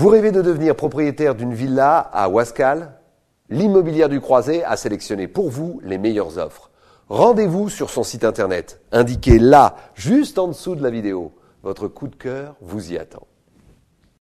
Vous rêvez de devenir propriétaire d'une villa à Wascal L'immobilière du Croisé a sélectionné pour vous les meilleures offres. Rendez-vous sur son site internet, indiqué là, juste en dessous de la vidéo. Votre coup de cœur vous y attend.